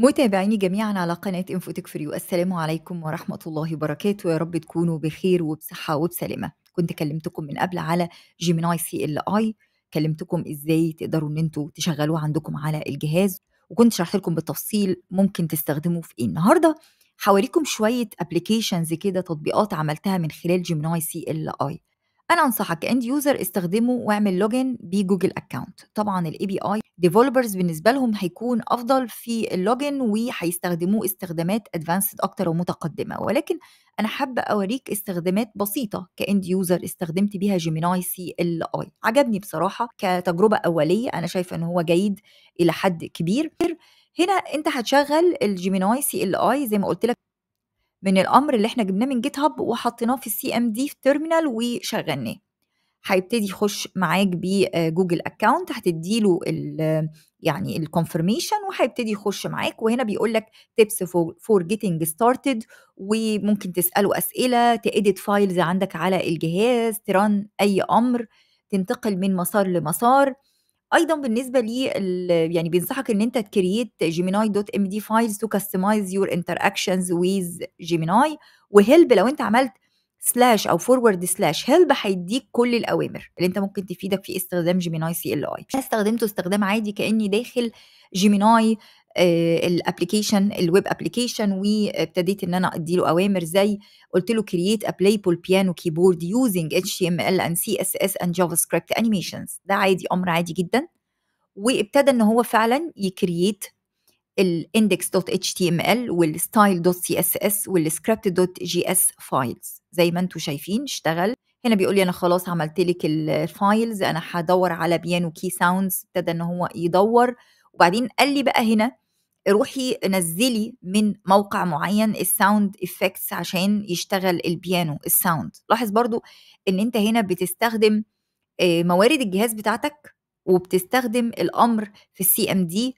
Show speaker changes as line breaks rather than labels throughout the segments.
متابعيني جميعا على قناة انفوتك فريو السلام عليكم ورحمة الله وبركاته يا رب تكونوا بخير وبصحة وبسلامة كنت كلمتكم من قبل على جيميناي سي ال اي كلمتكم ازاي تقدروا ان انتوا تشغلوه عندكم على الجهاز وكنت شرحت لكم بالتفصيل ممكن تستخدموه في ايه النهارده حواليكم شوية ابلكيشنز كده تطبيقات عملتها من خلال جيميناي سي ال اي انا انصحك كاند يوزر استخدمه واعمل لوجن بجوجل اكونت طبعا الاي بي اي ديفلوبرز بالنسبه لهم هيكون افضل في اللوجن وهيستخدموه استخدامات ادفانسد اكتر ومتقدمه ولكن انا حابه اوريك استخدامات بسيطه كاند يوزر استخدمت بيها جيميناي سي ال اي عجبني بصراحه كتجربه اوليه انا شايفه ان هو جيد الى حد كبير هنا انت هتشغل الجيميناي سي ال اي زي ما قلت لك من الامر اللي احنا جبناه من جيت هاب وحطيناه في السي ام دي في تيرمينال وشغلناه هيبتدي يخش معاك بجوجل اكونت آه، هتديله ال يعني الكونفرميشن وهيبتدي يخش معاك وهنا بيقول لك تيبس فور جيتنج ستارتد وممكن تساله اسئله تأديت فايلز عندك على الجهاز تران اي امر تنتقل من مسار لمسار ايضا بالنسبه لي يعني بينصحك ان انت تكريت جيميناي دوت ام دي فايلز تو كاستمايز يور انتراكشنز ويز جيميناي وهيلب لو انت عملت سلاش او فورورد سلاش هيلب هيديك كل الاوامر اللي انت ممكن تفيدك في استخدام جيميناي سي ال اي انا استخدمته استخدام عادي كاني داخل جيميناي الابلكيشن الويب ابلكيشن وابتديت ان انا ادي له اوامر زي قلت له كرييت ا بول بيانو كيبورد يوزنج اتش تي ام ال اند سي اس اس اند جافا سكريبت انيميشنز ده عادي امر عادي جدا وابتدى ان هو فعلا يكرييت ال-index.html وال-style.css وال files زي ما انتم شايفين اشتغل هنا بيقول لي انا خلاص عملت لك الفايلز انا هدور على بيانو كي ساوندز ابتدى ان هو يدور وبعدين قال لي بقى هنا روحي نزلي من موقع معين الساوند افكتس عشان يشتغل البيانو الساوند لاحظ برضو ان انت هنا بتستخدم آه، موارد الجهاز بتاعتك وبتستخدم الامر في السي ام دي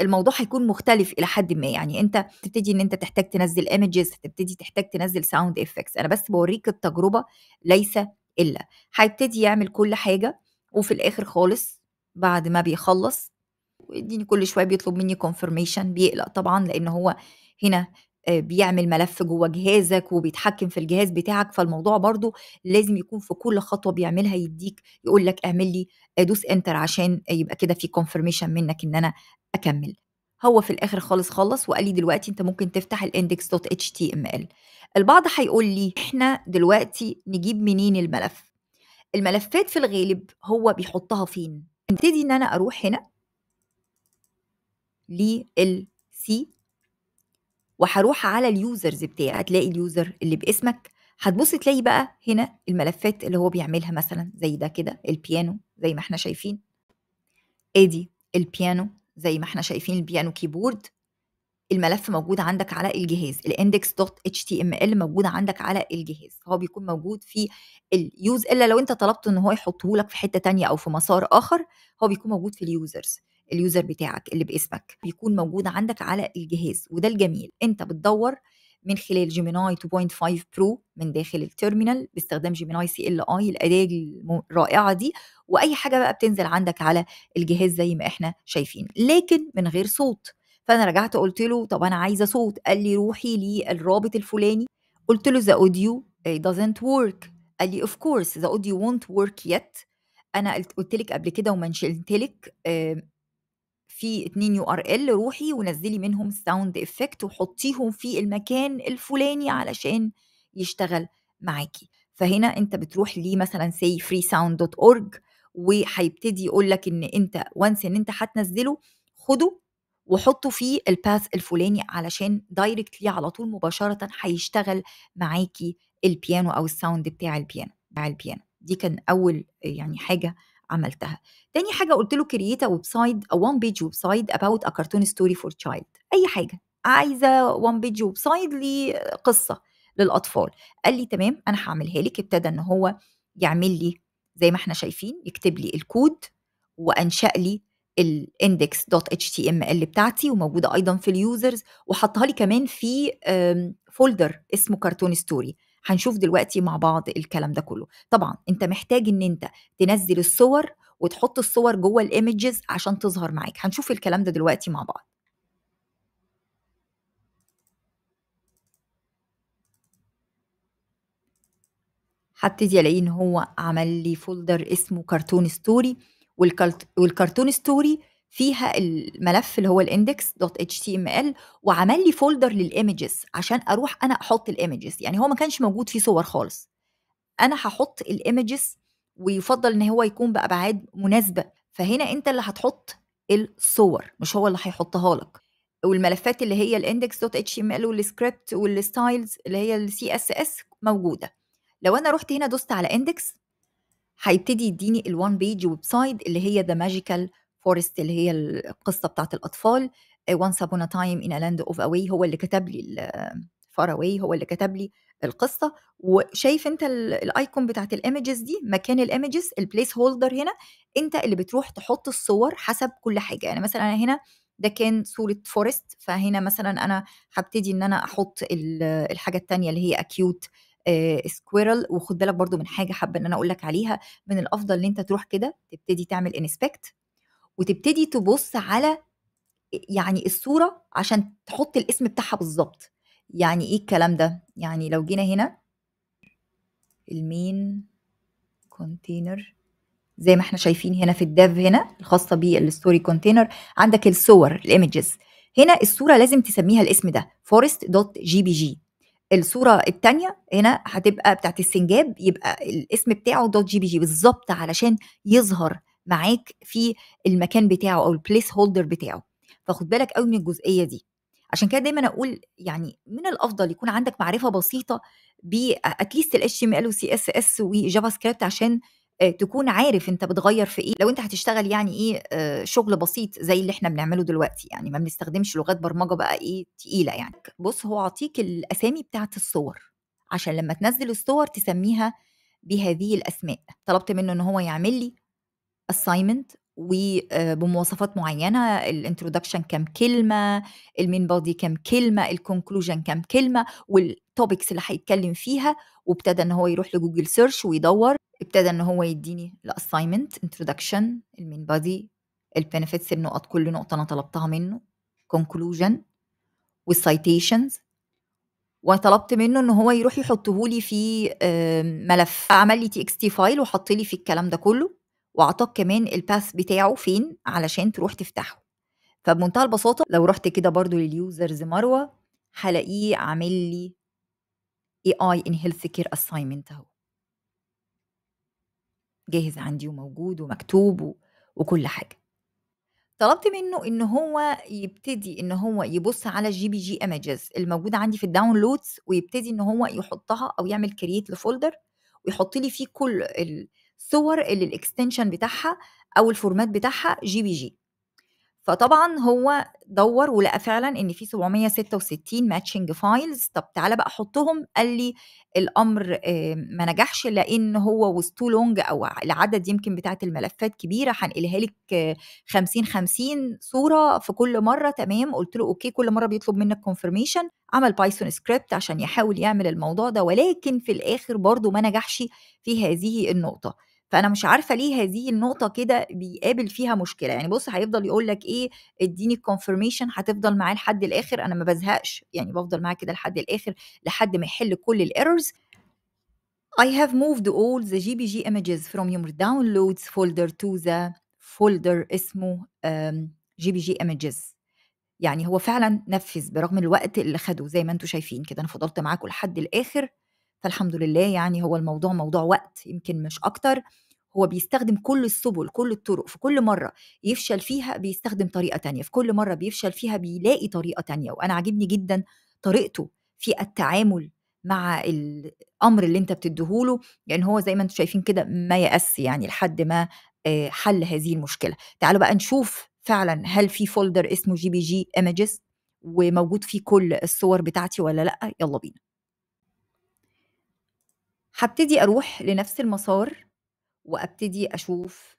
الموضوع هيكون مختلف الى حد ما يعني انت تبتدي ان انت تحتاج تنزل ايمجز تبتدي تحتاج تنزل ساوند افكتس انا بس بوريك التجربه ليس الا هيبتدي يعمل كل حاجه وفي الاخر خالص بعد ما بيخلص ويديني كل شويه بيطلب مني كونفرميشن بيقلق طبعا لان هو هنا آه، بيعمل ملف جوه جهازك وبيتحكم في الجهاز بتاعك فالموضوع برضو لازم يكون في كل خطوه بيعملها يديك يقول لك اعمل لي دوس انتر عشان يبقى كده في كونفرميشن منك ان انا اكمل هو في الاخر خالص خالص وقال لي دلوقتي انت ممكن تفتح الاندكس دوت اتش تي ام ال البعض هيقول لي احنا دلوقتي نجيب منين الملف الملفات في الغالب هو بيحطها فين ابتدي ان انا اروح هنا للسي وهروح على اليوزرز بتاعي هتلاقي اليوزر اللي باسمك هتبص تلاقي بقى هنا الملفات اللي هو بيعملها مثلا زي ده كده البيانو زي ما احنا شايفين ادي البيانو زي ما احنا شايفين البيانو كيبورد الملف موجود عندك على الجهاز الاندكس دوت اتش تي ام ال موجود عندك على الجهاز هو بيكون موجود في اليوز الا لو انت طلبته ان هو يحطه لك في حته تانية او في مسار اخر هو بيكون موجود في اليوزرز اليوزر بتاعك اللي باسمك بيكون موجود عندك على الجهاز وده الجميل انت بتدور من خلال جيميناي 2.5 برو من داخل التيرمينال باستخدام جيميناي سي ال اي الاداه الرائعه دي واي حاجه بقى بتنزل عندك على الجهاز زي ما احنا شايفين لكن من غير صوت فانا رجعت قلت له طب انا عايزه صوت قال لي روحي للرابط الفلاني قلت له ذا اوديو doesn't work قال لي اوف كورس ذا اوديو won't work yet انا قلت لك قبل كده ومنشنت لك في اتنين يو ار ال روحي ونزلي منهم ساوند افكت وحطيهم في المكان الفلاني علشان يشتغل معاكي فهنا انت بتروح لي مثلا سي فري ساوند دوت اورج وهيبتدي يقول لك ان انت وانس ان انت هتنزله خده وحطه في الباث الفلاني علشان دايركتلي على طول مباشره هيشتغل معاكي البيانو او الساوند بتاع البيانو بتاع البيانو دي كان اول يعني حاجه عملتها تاني حاجه قلت له كرييت ويب سايت او وان بيج ويب سايت اباوت ا كرتون ستوري فور تشايلد اي حاجه عايزه وان بيج ويب سايت لقصه للاطفال قال لي تمام انا هعملها لك ابتدى ان هو يعمل لي زي ما احنا شايفين يكتب لي الكود وانشا لي الاندكس دوت اتش تي ام ال بتاعتي وموجوده ايضا في اليوزرز وحطها لي كمان في فولدر اسمه كرتون ستوري هنشوف دلوقتي مع بعض الكلام ده كله طبعا انت محتاج ان انت تنزل الصور وتحط الصور جوه الايمجز عشان تظهر معاك هنشوف الكلام ده دلوقتي مع بعض هبتدي الاقي ان هو عمل لي فولدر اسمه كرتون ستوري والكرتون ستوري فيها الملف اللي هو الاندكس دوت اتش تي ام ال وعمل لي فولدر للايمجز عشان اروح انا احط الايمجز يعني هو ما كانش موجود فيه صور خالص انا هحط الايمجز ويفضل ان هو يكون بابعاد مناسبه فهنا انت اللي هتحط الصور مش هو اللي هيحطها لك والملفات اللي هي الاندكس دوت اتش ام ال والسكريبت والستايلز اللي هي السي اس اس موجوده لو انا رحت هنا دوست على اندكس هيبتدي يديني الوان بيج ويب سايت اللي هي ذا ماجيكال فورست اللي هي القصه بتاعت الاطفال وانس ابونا تايم ان لاند اوف اواي هو اللي كتب لي فار اواي آه، هو اللي كتب لي القصه وشايف انت الايكون بتاعت الايمجز دي مكان الايمجز البليس هولدر هنا انت اللي بتروح تحط الصور حسب كل حاجه يعني مثلا انا هنا ده كان صورة فورست فهنا مثلا أنا هبتدي إن أنا أحط الحاجة التانية اللي هي أكيوت آه، سكويرل وخد بالك برضو من حاجة حابة إن أنا أقول لك عليها من الأفضل إن أنت تروح كده تبتدي تعمل انسبكت وتبتدي تبص على يعني الصورة عشان تحط الاسم بتاعها بالظبط يعني ايه الكلام ده يعني لو جينا هنا المين كونتينر زي ما احنا شايفين هنا في الداف هنا الخاصة بالستوري كونتينر عندك الصور الايمجز هنا الصورة لازم تسميها الاسم ده فورست دوت جي بي جي الصورة التانية هنا هتبقى بتاعت السنجاب يبقى الاسم بتاعه دوت جي بي جي بالظبط علشان يظهر معاك في المكان بتاعه او البليس هولدر بتاعه فخد بالك قوي من الجزئيه دي عشان كده دايما اقول يعني من الافضل يكون عندك معرفه بسيطه باتليست الاتش ام ال وسي اس اس وجافا سكريبت عشان آه، تكون عارف انت بتغير في ايه لو انت هتشتغل يعني ايه آه، شغل بسيط زي اللي احنا بنعمله دلوقتي يعني ما بنستخدمش لغات برمجه بقى ايه تقيله يعني بص هو عطيك الاسامي بتاعه الصور عشان لما تنزل الصور تسميها بهذه الاسماء طلبت منه ان هو يعمل لي assignment وبمواصفات آه، معينه الانترودكشن كام كلمه المين بودي كام كلمه الكونكلوجن كام كلمه والتوبكس اللي هيتكلم فيها وابتدى ان هو يروح لجوجل سيرش ويدور ابتدى ان هو يديني الاساينمنت انترودكشن المين بودي البنفيتس النقط كل نقطه انا طلبتها منه كونكلوجن والسايتيشنز وطلبت منه ان هو يروح يحطهولي في آه، ملف عمل لي تي اكس تي فايل وحط لي في الكلام ده كله واعطاك كمان الباث بتاعه فين علشان تروح تفتحه فبمنتهى البساطه لو رحت كده برضو لليوزرز مروه هلاقيه عامل لي اي اي ان هيلث كير اساينمنت اهو جاهز عندي وموجود ومكتوب وكل حاجه طلبت منه ان هو يبتدي ان هو يبص على الجي بي جي ايمجز الموجوده عندي في الداونلودز ويبتدي ان هو يحطها او يعمل كرييت لفولدر ويحط لي فيه كل ال... صور اللي الاكستنشن بتاعها او الفورمات بتاعها جي بي جي فطبعا هو دور ولقى فعلا ان في 766 ماتشنج فايلز طب تعالى بقى حطهم قال لي الامر آه، ما نجحش لان هو وز تو لونج او العدد يمكن بتاعت الملفات كبيره هنقلها لك 50 آه، 50 صوره في كل مره تمام قلت له اوكي كل مره بيطلب منك كونفرميشن عمل بايثون سكريبت عشان يحاول يعمل الموضوع ده ولكن في الاخر برضه ما نجحش في هذه النقطه فانا مش عارفه ليه هذه النقطه كده بيقابل فيها مشكله يعني بص هيفضل يقول لك ايه اديني الكونفرميشن هتفضل معاه لحد الاخر انا ما بزهقش يعني بفضل معاه كده لحد الاخر لحد ما يحل كل الايرورز I have moved all the GPG images from your downloads folder to the folder اسمه GPG آمم، images يعني هو فعلا نفذ برغم الوقت اللي خده زي ما انتم شايفين كده انا فضلت معاكم لحد الاخر فالحمد لله يعني هو الموضوع موضوع وقت يمكن مش أكتر هو بيستخدم كل السبل كل الطرق في كل مرة يفشل فيها بيستخدم طريقة تانية في كل مرة بيفشل فيها بيلاقي طريقة تانية وأنا عاجبني جدا طريقته في التعامل مع الامر اللي انت بتديهوله لان يعني هو زي ما انتم شايفين كده ما يأس يعني لحد ما آه، حل هذه المشكله تعالوا بقى نشوف فعلا هل في فولدر اسمه جي بي جي ايمجز وموجود فيه كل الصور بتاعتي ولا لا يلا بينا هبتدي اروح لنفس المسار وابتدي اشوف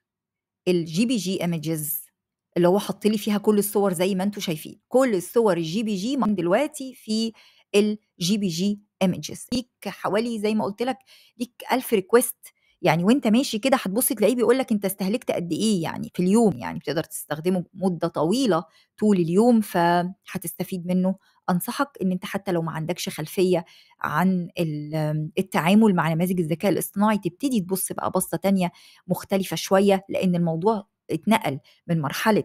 الجي بي جي ايمجز اللي هو حط لي فيها كل الصور زي ما انتم شايفين كل الصور الجي بي جي دلوقتي في الجي بي جي ايمجز ليك حوالي زي ما قلت لك ليك 1000 ريكويست يعني وانت ماشي كده هتبص تلاقيه بيقول لك انت استهلكت قد ايه يعني في اليوم يعني بتقدر تستخدمه مده طويله طول اليوم فهتستفيد منه انصحك ان انت حتى لو ما عندكش خلفيه عن التعامل مع نماذج الذكاء الاصطناعي تبتدي تبص بقى بصه تانية مختلفه شويه لان الموضوع اتنقل من مرحله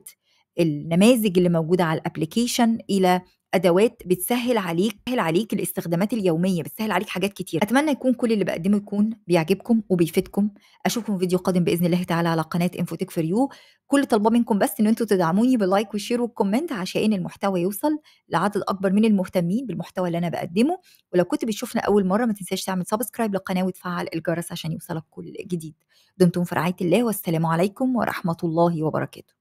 النماذج اللي موجوده على الابلكيشن الى ادوات بتسهل عليك بتسهل عليك الاستخدامات اليوميه بتسهل عليك حاجات كتير اتمنى يكون كل اللي بقدمه يكون بيعجبكم وبيفيدكم اشوفكم في فيديو قادم باذن الله تعالى على قناه انفوتك فور يو كل طلبه منكم بس ان انتم تدعموني باللايك والشير والكومنت عشان المحتوى يوصل لعدد اكبر من المهتمين بالمحتوى اللي انا بقدمه ولو كنت بتشوفنا اول مره ما تنساش تعمل سبسكرايب للقناه وتفعل الجرس عشان يوصلك كل جديد دمتم في رعايه الله والسلام عليكم ورحمه الله وبركاته